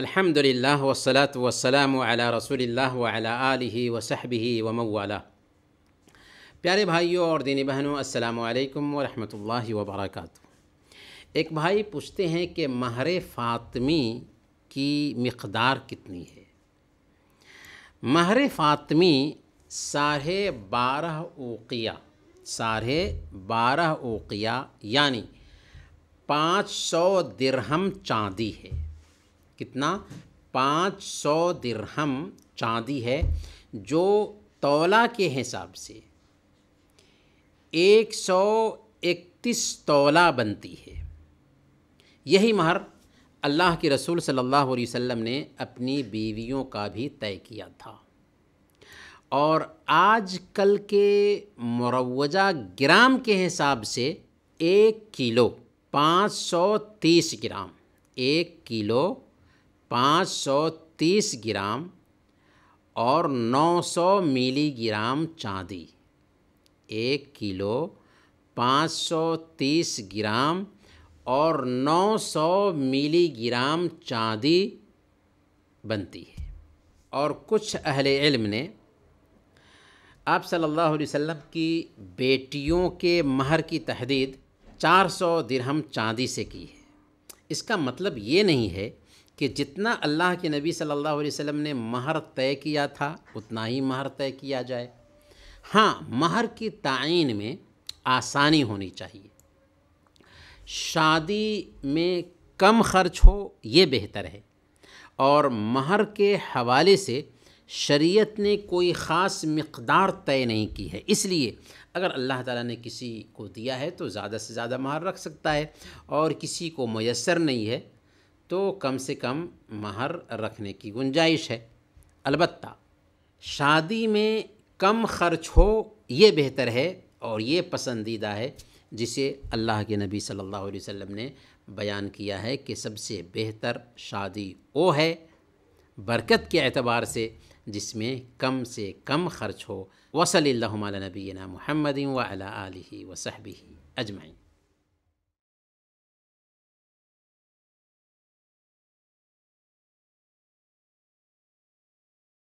अलहमदिल्ला वसलात वसलाम अला रसूलिल्लाह वाला आलिही वसहबी व मवाला प्यारे भाइयों और दीनी बहनों अस्सलाम वालेकुम व रहमतुल्लाहि व बरकातहू एक भाई पूछते हैं कि महर फ़ातमी की मकदार कितनी है महर फ़ातमी साढ़े बारह उकिया साढ़े बारह ओकिया यानी पाँच सौ दिरहम चांदी है कितना पाँच सौ दिरहम चांदी है जो तोला के हिसाब से एक सौ इकतीस तोला बनती है यही महर अल्लाह के रसूल सल्लल्लाहु अलैहि वसल्लम ने अपनी बीवियों का भी तय किया था और आज कल के मुरवजा ग्राम के हिसाब से एक किलो पाँच सौ तीस ग्राम एक किलो पाँच सौ तीस ग्राम और नौ सौ मिलीग्राम चांदी एक किलो पाँच सौ तीस ग्राम और नौ सौ मिलीग्राम चांदी बनती है और कुछ अहले इल्म ने आप सल्लल्लाहु अलैहि वसल्लम की बेटियों के महर की तहदीद 400 दिरहम चांदी से की है इसका मतलब ये नहीं है कि जितना अल्लाह के नबी सल्लल्लाहु अलैहि वसल्लम ने महर तय किया था उतना ही महर तय किया जाए हाँ महर की तयन में आसानी होनी चाहिए शादी में कम खर्च हो ये बेहतर है और महर के हवाले से शरीयत ने कोई ख़ास मकदार तय नहीं की है इसलिए अगर अल्लाह ताला ने किसी को दिया है तो ज़्यादा से ज़्यादा महार रख सकता है और किसी को मैसर नहीं है तो कम से कम महार रखने की गुंजाइश है अलबत् शादी में कम खर्च हो ये बेहतर है और ये पसंदीदा है जिसे अल्लाह के नबी सल्लल्लाहु अलैहि वसल्लम ने बयान किया है कि सबसे बेहतर शादी वो है बरकत के अतबार से जिसमें कम से कम खर्च हो वसल नबीना महमदिन व अला वसहबी अजमाइन